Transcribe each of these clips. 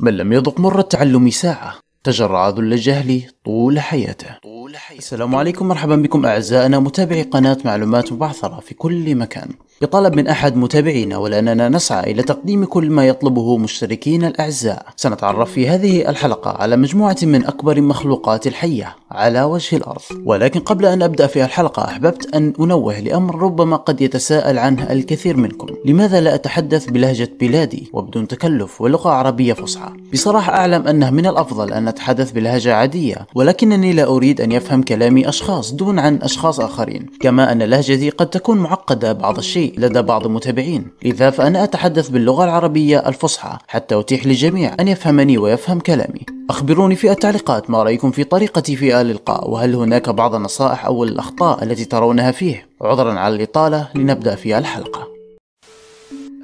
من لم يضق مر التعلم ساعة تجرع ذل الجهل طول حياته طول حياته السلام عليكم مرحبا بكم أعزائنا متابعي قناة معلومات مبعثرة في كل مكان بطلب من أحد متابعينا ولأننا نسعى إلى تقديم كل ما يطلبه مشتركين الأعزاء سنتعرف في هذه الحلقة على مجموعة من أكبر المخلوقات الحية على وجه الأرض ولكن قبل أن أبدأ في الحلقة أحببت أن أنوه لأمر ربما قد يتساءل عنه الكثير منكم لماذا لا أتحدث بلهجة بلادي وبدون تكلف ولغة عربية فصحى بصراحة أعلم أنه من الأفضل أن أتحدث بلهجة عادية ولكنني لا أريد أن يفهم كلامي أشخاص دون عن أشخاص آخرين كما أن لهجتي قد تكون معقدة بعض الشيء لدى بعض المتابعين لذا فأنا أتحدث باللغة العربية الفصحى حتى أتيح للجميع أن يفهمني ويفهم كلامي أخبروني في التعليقات ما رأيكم في طريقتي في الإلقاء وهل هناك بعض النصائح أو الأخطاء التي ترونها فيه عذرا على الإطالة لنبدأ في الحلقة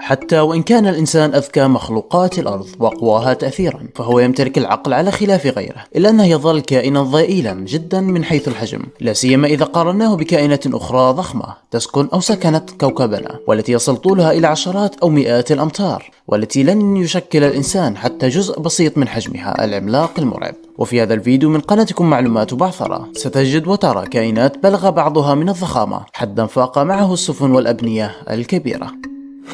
حتى وإن كان الإنسان أذكى مخلوقات الأرض وأقواها تأثيرا فهو يمتلك العقل على خلاف غيره إلا أنه يظل كائنا ضئيلا جدا من حيث الحجم لا سيما إذا قارناه بكائنات أخرى ضخمة تسكن أو سكنت كوكبنا والتي يصل طولها إلى عشرات أو مئات الأمتار والتي لن يشكل الإنسان حتى جزء بسيط من حجمها العملاق المرعب وفي هذا الفيديو من قناتكم معلومات بعثرة ستجد وترى كائنات بلغ بعضها من الضخامة حدا فاق معه السفن والأبنية الكبيرة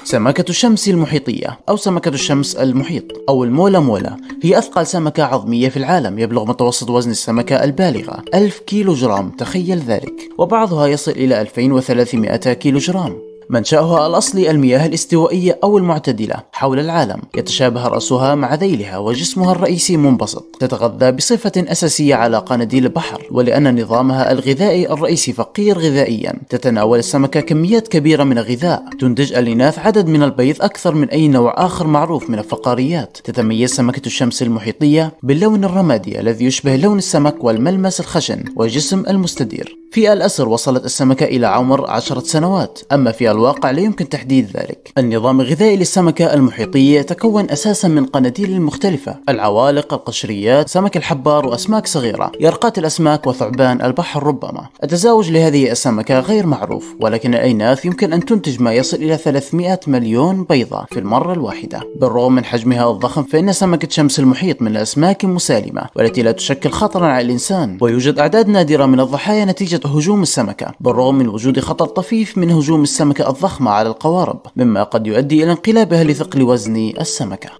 سمكة الشمس المحيطية أو سمكة الشمس المحيط أو المولا مولا هي أثقل سمكة عظمية في العالم يبلغ متوسط وزن السمكة البالغة 1000 كيلو جرام تخيل ذلك وبعضها يصل إلى 2300 كيلو جرام منشأها الأصلي المياه الاستوائية أو المعتدلة حول العالم يتشابه رأسها مع ذيلها وجسمها الرئيسي منبسط تتغذى بصفة أساسية على قناديل البحر ولأن نظامها الغذائي الرئيسي فقير غذائيا تتناول السمكة كميات كبيرة من الغذاء تنتج الإناث عدد من البيض أكثر من أي نوع آخر معروف من الفقاريات تتميز سمكة الشمس المحيطية باللون الرمادي الذي يشبه لون السمك والملمس الخشن والجسم المستدير في الأسر وصلت السمكة إلى عمر عشرة سنوات أما في الواقع لا يمكن تحديد ذلك النظام الغذائي للسمكة المحيطية يتكون أساسا من قناديل مختلفة العوالق، القشريات، سمك الحبار وأسماك صغيرة يرقات الأسماك وثعبان البحر ربما التزاوج لهذه السمكة غير معروف ولكن الأيناث يمكن أن تنتج ما يصل إلى 300 مليون بيضة في المرة الواحدة بالرغم من حجمها الضخم فإن سمكة شمس المحيط من الأسماك المسالمة والتي لا تشكل خطرا على الإنسان ويوجد أعداد نادرة من الضحايا نتيجة هجوم السمكة بالرغم من وجود خطر طفيف من هجوم السمكة الضخمة على القوارب مما قد يؤدي إلى انقلابها لثقل وزن السمكة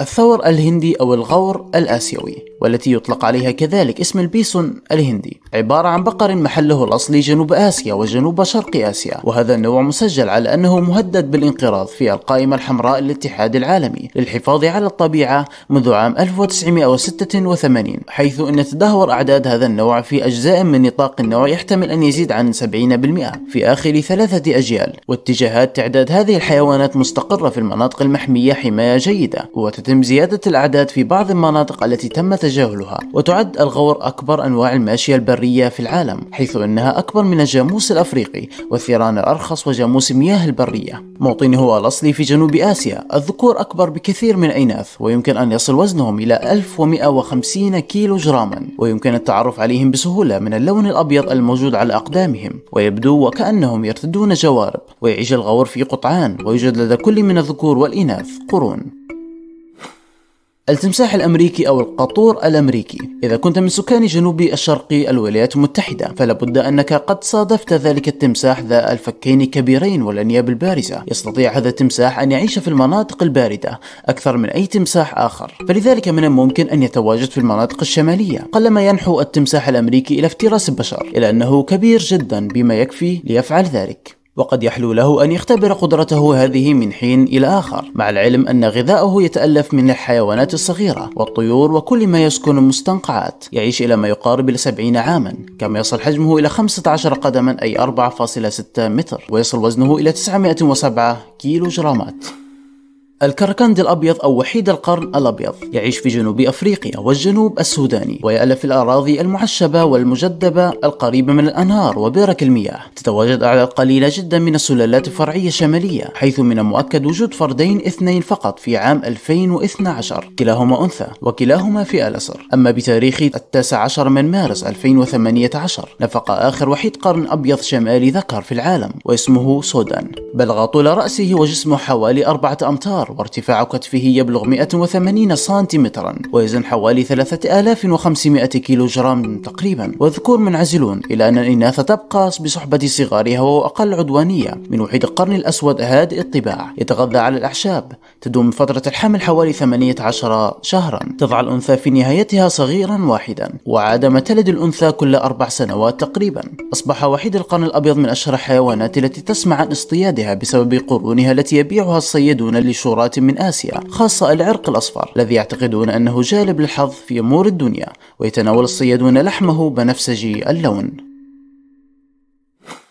الثور الهندي أو الغور الآسيوي والتي يطلق عليها كذلك اسم البيسون الهندي عبارة عن بقر محله الأصلي جنوب آسيا وجنوب شرق آسيا وهذا النوع مسجل على أنه مهدد بالانقراض في القائمة الحمراء للاتحاد العالمي للحفاظ على الطبيعة منذ عام 1986 حيث أن تدهور أعداد هذا النوع في أجزاء من نطاق النوع يحتمل أن يزيد عن 70% في آخر ثلاثة أجيال واتجاهات تعداد هذه الحيوانات مستقرة في المناطق المحمية حماية جيدة وتتم زيادة الأعداد في بعض المناطق التي تم تجاهلها وتعد الغور أكبر أنواع الماشية البرية في العالم حيث أنها أكبر من الجاموس الأفريقي والثيران الأرخص وجاموس المياه البرية موطني هو الأصلي في جنوب آسيا الذكور أكبر بكثير من الإناث ويمكن أن يصل وزنهم إلى 1150 كيلو جراما ويمكن التعرف عليهم بسهولة من اللون الأبيض الموجود على أقدامهم ويبدو وكأنهم يرتدون جوارب ويعيش الغور في قطعان ويوجد لدى كل من الذكور والإناث قرون التمساح الأمريكي أو القطور الأمريكي إذا كنت من سكان جنوب الشرق الولايات المتحدة فلابد أنك قد صادفت ذلك التمساح ذا الفكين كبيرين والأنياب البارزة يستطيع هذا التمساح أن يعيش في المناطق الباردة أكثر من أي تمساح آخر فلذلك من الممكن أن يتواجد في المناطق الشمالية قلما ينحو التمساح الأمريكي إلى افتراس البشر إلا أنه كبير جدا بما يكفي ليفعل ذلك وقد يحلو له أن يختبر قدرته هذه من حين إلى آخر مع العلم أن غذاؤه يتألف من الحيوانات الصغيرة والطيور وكل ما يسكن المستنقعات يعيش إلى ما يقارب السبعين عاما كما يصل حجمه إلى 15 قدما أي 4.6 متر ويصل وزنه إلى 907 كيلو جرامات الكركند الأبيض أو وحيد القرن الأبيض يعيش في جنوب أفريقيا والجنوب السوداني ويألف في الأراضي المعشبة والمجدبة القريبة من الأنهار وبرك المياه تتواجد أعداد قليلة جدا من السلالات الفرعية الشمالية حيث من المؤكد وجود فردين اثنين فقط في عام 2012 كلاهما أنثى وكلاهما في الأسر أما بتاريخ التاسع عشر من مارس 2018 نفق آخر وحيد قرن أبيض شمالي ذكر في العالم واسمه سودان بلغ طول رأسه وجسمه حوالي أربعة أمتار وارتفاع كتفه يبلغ 180 سنتيمترا ويزن حوالي 3500 كيلو جرام تقريبا والذكور منعزلون إلى أن الإناث تبقى بصحبة صغارها وهو أقل عدوانية من وحيد القرن الأسود هادئ الطباع يتغذى على الأعشاب تدوم فترة الحمل حوالي 18 شهرا تضع الأنثى في نهايتها صغيرا واحدا ما تلد الأنثى كل أربع سنوات تقريبا أصبح وحيد القرن الأبيض من أشهر الحيوانات التي تسمع عن اصطيادها بسبب قرونها التي يبيعها الصيادون لشراء حضارات من آسيا خاصة العرق الأصفر الذي يعتقدون أنه جالب للحظ في أمور الدنيا ويتناول الصيادون لحمه بنفسجي اللون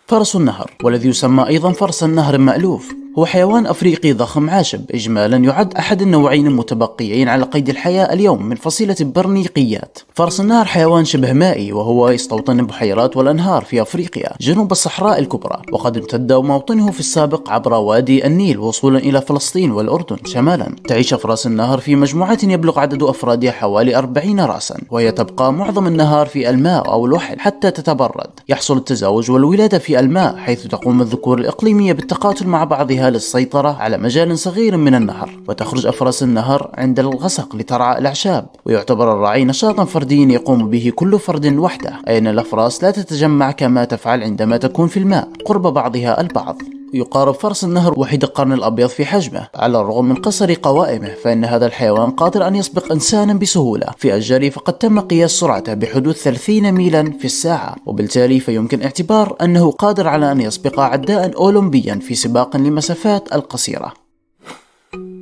فرس النهر والذي يسمى أيضا فرس النهر المألوف هو حيوان أفريقي ضخم عاشب إجمالا يعد أحد النوعين المتبقيين على قيد الحياة اليوم من فصيلة البرنيقيات فرس النهر حيوان شبه مائي وهو يستوطن البحيرات والأنهار في أفريقيا جنوب الصحراء الكبرى وقد امتد موطنه في السابق عبر وادي النيل وصولا إلى فلسطين والأردن شمالا تعيش أفراس النهر في مجموعات يبلغ عدد أفرادها حوالي 40 رأسا وهي تبقى معظم النهار في الماء أو الوحل حتى تتبرد يحصل التزاوج والولادة في الماء حيث تقوم الذكور الإقليمية بالتقاتل مع بعضها لها للسيطرة على مجال صغير من النهر وتخرج أفراس النهر عند الغسق لترعى الأعشاب ويعتبر الرعي نشاطا فرديا يقوم به كل فرد وحده أي أن الأفراس لا تتجمع كما تفعل عندما تكون في الماء قرب بعضها البعض يقارب فرس النهر وحيد القرن الأبيض في حجمه على الرغم من قصر قوائمه فإن هذا الحيوان قادر أن يسبق إنسانا بسهولة في أشجاره فقد تم قياس سرعته بحدود 30 ميلا في الساعة وبالتالي فيمكن اعتبار أنه قادر على أن يسبق عداء أولمبيا في سباق لمسافات القصيرة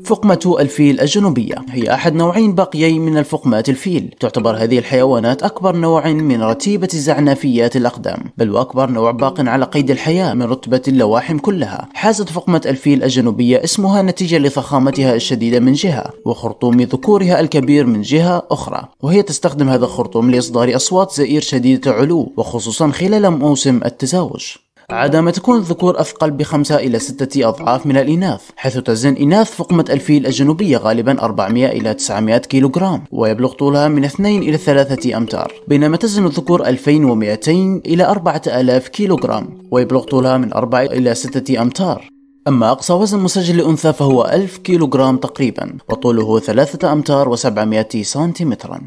فقمة الفيل الجنوبية هي أحد نوعين باقيين من الفقمات الفيل تعتبر هذه الحيوانات أكبر نوع من رتيبة الزعنفيات الأقدام بل وأكبر نوع باق على قيد الحياة من رتبة اللواحم كلها حازت فقمة الفيل الجنوبية اسمها نتيجة لفخامتها الشديدة من جهة وخرطوم ذكورها الكبير من جهة أخرى وهي تستخدم هذا الخرطوم لإصدار أصوات زئير شديدة علو وخصوصا خلال موسم التزاوج ما تكون الذكور أثقل بخمسة إلى ستة أضعاف من الإناث حيث تزن إناث فقمة الفيل الجنوبية غالبا 400 إلى 900 كيلوغرام ويبلغ طولها من 2 إلى 3 أمتار بينما تزن الذكور 2200 إلى 4000 كيلوغرام ويبلغ طولها من 4 إلى 6 أمتار أما أقصى وزن مسجل لأنثى فهو 1000 كيلوغرام تقريبا وطوله 3 أمتار و700 سنتيمترا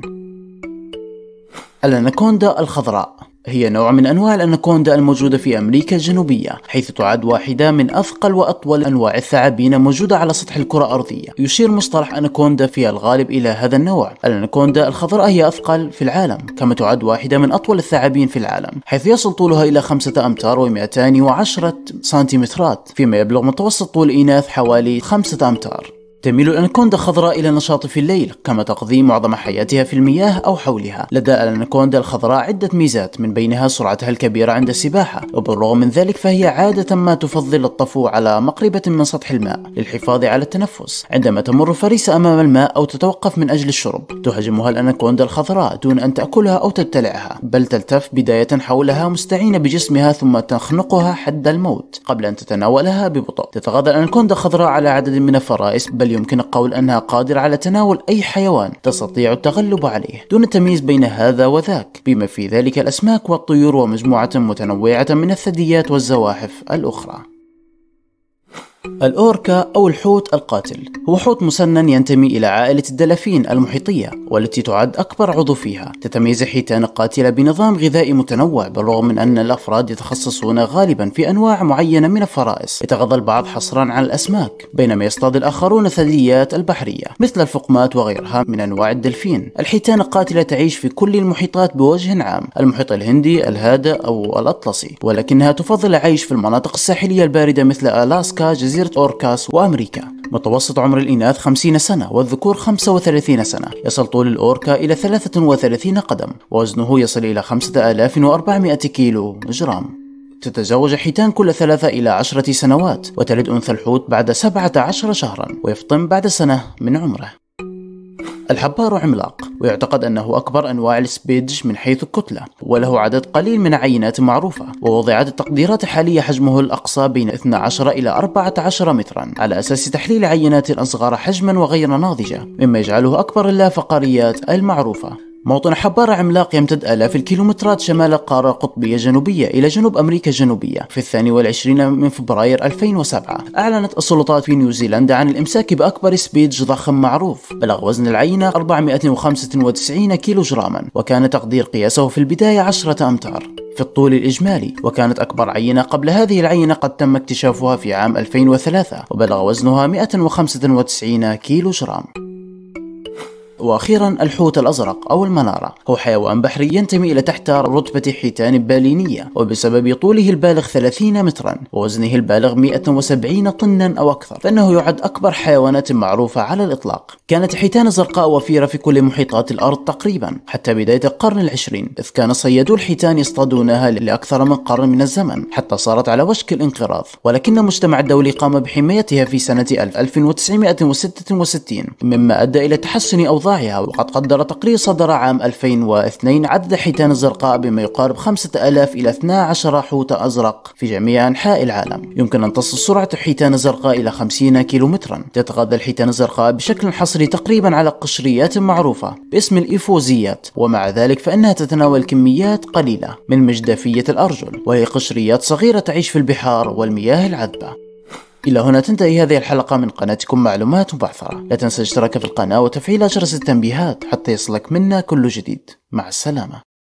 الأناكوندا الخضراء هي نوع من أنواع الأناكوندا الموجودة في أمريكا الجنوبية حيث تعد واحدة من أثقل وأطول أنواع الثعابين موجودة على سطح الكرة الأرضية يشير مصطلح أناكوندا في الغالب إلى هذا النوع الأناكوندا الخضراء هي أثقل في العالم كما تعد واحدة من أطول الثعابين في العالم حيث يصل طولها إلى 5 أمتار و210 سنتيمترات فيما يبلغ متوسط طول الإناث حوالي 5 أمتار تميل الأناكوندا الخضراء إلى النشاط في الليل كما تقضي معظم حياتها في المياه أو حولها لدى الأناكوندا الخضراء عدة ميزات من بينها سرعتها الكبيرة عند السباحة وبالرغم من ذلك فهي عادة ما تفضل الطفو على مقربة من سطح الماء للحفاظ على التنفس عندما تمر فريسة أمام الماء أو تتوقف من أجل الشرب تهاجمها الأناكوندا الخضراء دون أن تأكلها أو تبتلعها بل تلتف بداية حولها مستعينة بجسمها ثم تخنقها حد الموت قبل أن تتناولها ببطء تتغاضى الأناكوندا الخضراء على عدد من الفرائس بل بل يمكن القول أنها قادرة على تناول أي حيوان تستطيع التغلب عليه دون التمييز بين هذا وذاك بما في ذلك الأسماك والطيور ومجموعة متنوعة من الثدييات والزواحف الأخرى الأوركا أو الحوت القاتل هو حوت مسنن ينتمي إلى عائلة الدلافين المحيطية والتي تعد أكبر عضو فيها تتميز حيتان القاتلة بنظام غذائي متنوع بالرغم من أن الأفراد يتخصصون غالبا في أنواع معينة من الفرائس يتغذى البعض حصرا على الأسماك بينما يصطاد الآخرون الثدييات البحرية مثل الفقمات وغيرها من أنواع الدلفين الحيتان القاتلة تعيش في كل المحيطات بوجه عام المحيط الهندي الهادئ أو الأطلسي ولكنها تفضل العيش في المناطق الساحلية الباردة مثل ألاسكا جزيرة جزيرة أوركاس وأمريكا متوسط عمر الإناث 50 سنة والذكور 35 سنة يصل طول الأوركا إلى 33 قدم ووزنه يصل إلى 5400 كيلو جرام تتزوج حيتان كل ثلاثة إلى عشرة سنوات وتلد أنثى الحوت بعد 17 شهرا ويفطم بعد سنة من عمره الحبار عملاق ويعتقد أنه أكبر أنواع السبيدج من حيث الكتلة وله عدد قليل من العينات معروفة ووضعت التقديرات الحالية حجمه الأقصى بين 12 إلى 14 مترا على أساس تحليل عينات أصغر حجما وغير ناضجة مما يجعله أكبر اللافقاريات المعروفة موطن حبارة عملاق يمتد آلاف الكيلومترات شمال القارة القطبية جنوبية إلى جنوب أمريكا الجنوبية في الثاني والعشرين من فبراير 2007 أعلنت السلطات في نيوزيلندا عن الإمساك بأكبر سبيدج ضخم معروف بلغ وزن العينة 495 كيلو جراما وكان تقدير قياسه في البداية 10 أمتار في الطول الإجمالي وكانت أكبر عينة قبل هذه العينة قد تم اكتشافها في عام 2003 وبلغ وزنها 195 كيلو جرام وأخيرا الحوت الأزرق أو المنارة هو حيوان بحري ينتمي إلى تحت رتبة حيتان بالينية وبسبب طوله البالغ 30 مترا ووزنه البالغ 170 طنا أو أكثر فإنه يعد أكبر حيوانات معروفة على الإطلاق كانت حيتان الزرقاء وفيرة في كل محيطات الأرض تقريبا حتى بداية القرن العشرين إذ كان صيادو الحيتان يصطادونها لأكثر من قرن من الزمن حتى صارت على وشك الانقراض ولكن المجتمع الدولي قام بحمايتها في سنة 1966 مما أدى إلى تحسن أوضاع إيقاعها وقد قدر تقرير صدر عام 2002 عدد الحيتان الزرقاء بما يقارب 5000 إلى 12 حوت أزرق في جميع أنحاء العالم يمكن أن تصل سرعة الحيتان الزرقاء إلى 50 كيلومترا تتغذى الحيتان الزرقاء بشكل حصري تقريبا على قشريات معروفة باسم الإيفوزيات ومع ذلك فإنها تتناول كميات قليلة من مجدفية الأرجل وهي قشريات صغيرة تعيش في البحار والمياه العذبة إلى هنا تنتهي هذه الحلقة من قناتكم معلومات مبعثرة لا تنسى الاشتراك في القناة وتفعيل جرس التنبيهات حتى يصلك منا كل جديد مع السلامة